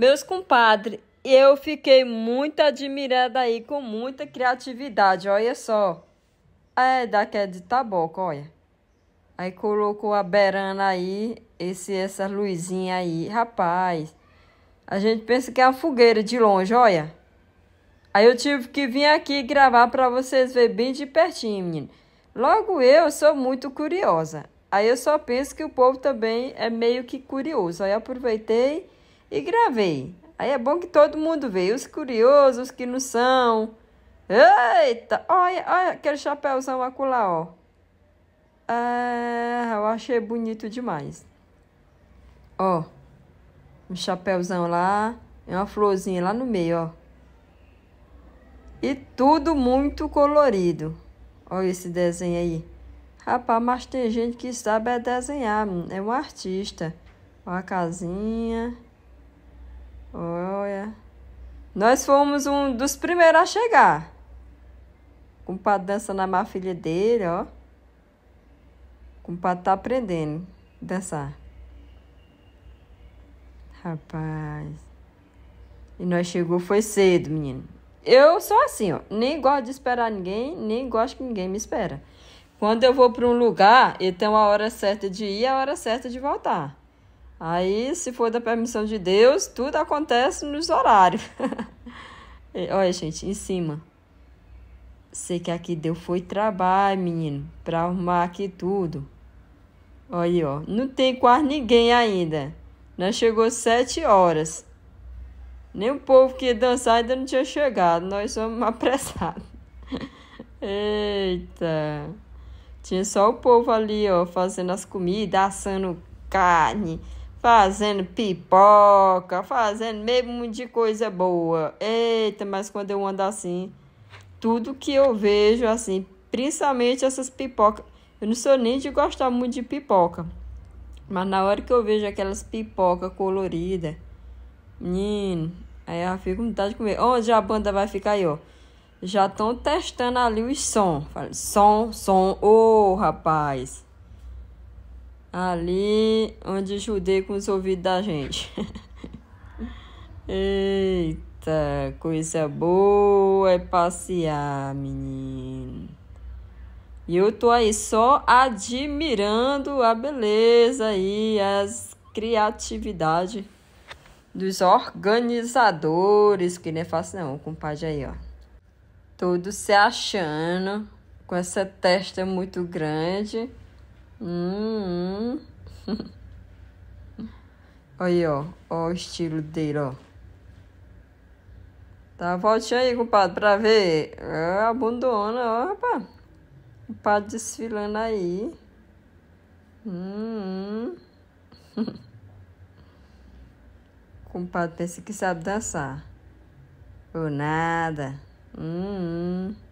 Meus compadres, eu fiquei muito admirada aí com muita criatividade, olha só. É, daqui é de taboca, olha. Aí colocou a berana aí, esse, essa luzinha aí. Rapaz, a gente pensa que é uma fogueira de longe, olha. Aí eu tive que vir aqui gravar para vocês verem bem de pertinho, menino. Logo eu sou muito curiosa. Aí eu só penso que o povo também é meio que curioso. Aí aproveitei e gravei. Aí é bom que todo mundo vê, os curiosos, os que não são. Eita, olha, olha aquele chapéuzão acolá, ó. Ah, eu achei bonito demais. Ó, um chapéuzão lá, e é uma florzinha lá no meio, ó. E tudo muito colorido. Olha esse desenho aí. Rapaz, mas tem gente que sabe é desenhar, é um artista. Ó a casinha... Olha. Nós fomos um dos primeiros a chegar. O padre dançando a filha dele, ó. O padre tá aprendendo a dançar. Rapaz. E nós chegou foi cedo, menino. Eu sou assim, ó. Nem gosto de esperar ninguém, nem gosto que ninguém me espera. Quando eu vou para um lugar, então a hora certa de ir e a hora certa de voltar. Aí, se for da permissão de Deus, tudo acontece nos horários. Olha, gente, em cima. Sei que aqui deu foi trabalho, menino, para arrumar aqui tudo. Olha, ó, não tem quase ninguém ainda. Nós né, chegou sete horas. Nem o povo que ia dançar ainda não tinha chegado. Nós somos apressados. Eita. Tinha só o povo ali, ó, fazendo as comidas, assando carne fazendo pipoca, fazendo mesmo de coisa boa. Eita, mas quando eu ando assim, tudo que eu vejo assim, principalmente essas pipocas, eu não sou nem de gostar muito de pipoca, mas na hora que eu vejo aquelas pipoca colorida, menino, aí eu fico com vontade de comer. Onde a banda vai ficar aí, ó? Já estão testando ali os som. som, som. Ô, oh, rapaz. Ali onde judei com os ouvidos da gente. Eita, coisa boa é passear, menino. E eu tô aí só admirando a beleza e as criatividade dos organizadores, que não é fácil não, compadre aí, ó. Todo se achando com essa testa muito grande. Hum, hum. aí, ó. Ó o estilo dele, ó. Tá, volte aí, compadre, pra ver. É a bundona, ó, rapaz. O padre desfilando aí. Hum. hum. compadre pensa que sabe dançar. Ou nada. Hum. hum.